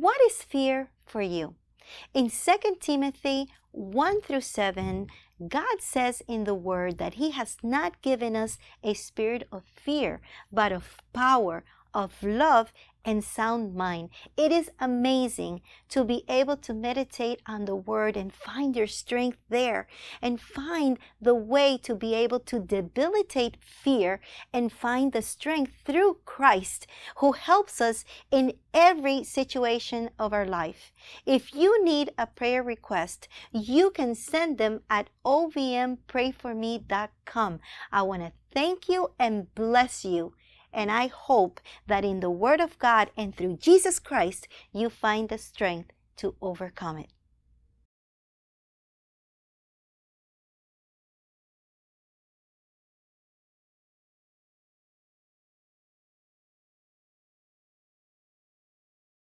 What is fear for you? In 2 Timothy 1 through 7, God says in the word that He has not given us a spirit of fear, but of power, of love and sound mind. It is amazing to be able to meditate on the word and find your strength there and find the way to be able to debilitate fear and find the strength through Christ who helps us in every situation of our life. If you need a prayer request, you can send them at ovmprayforme.com. I want to thank you and bless you. And I hope that in the Word of God and through Jesus Christ, you find the strength to overcome it.